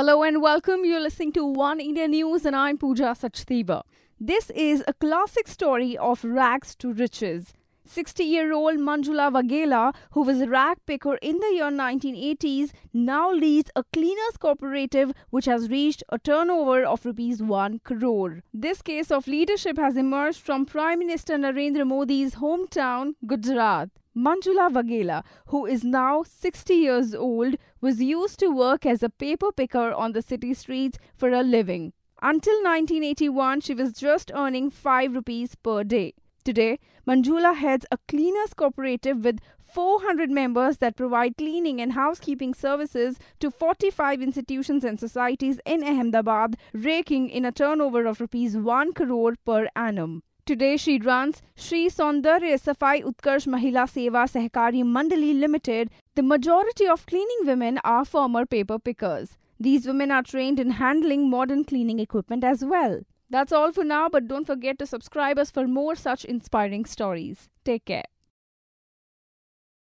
Hello and welcome. You're listening to One India News, and I'm Pooja Sachdeva. This is a classic story of rags to riches. 60 year old Manjula Vagela, who was a rag picker in the year 1980s, now leads a cleaners cooperative which has reached a turnover of rupees 1 crore. This case of leadership has emerged from Prime Minister Narendra Modi's hometown, Gujarat. Manjula Vagela, who is now 60 years old, was used to work as a paper picker on the city streets for a living. Until 1981, she was just earning 5 rupees per day. Today, Manjula heads a cleaners cooperative with 400 members that provide cleaning and housekeeping services to 45 institutions and societies in Ahmedabad, raking in a turnover of rupees 1 crore per annum. Today she runs Sri Saundarya Safai Utkarsh Mahila Seva Sahakari Mandali Limited. The majority of cleaning women are former paper pickers. These women are trained in handling modern cleaning equipment as well. That's all for now, but don't forget to subscribe us for more such inspiring stories. Take care.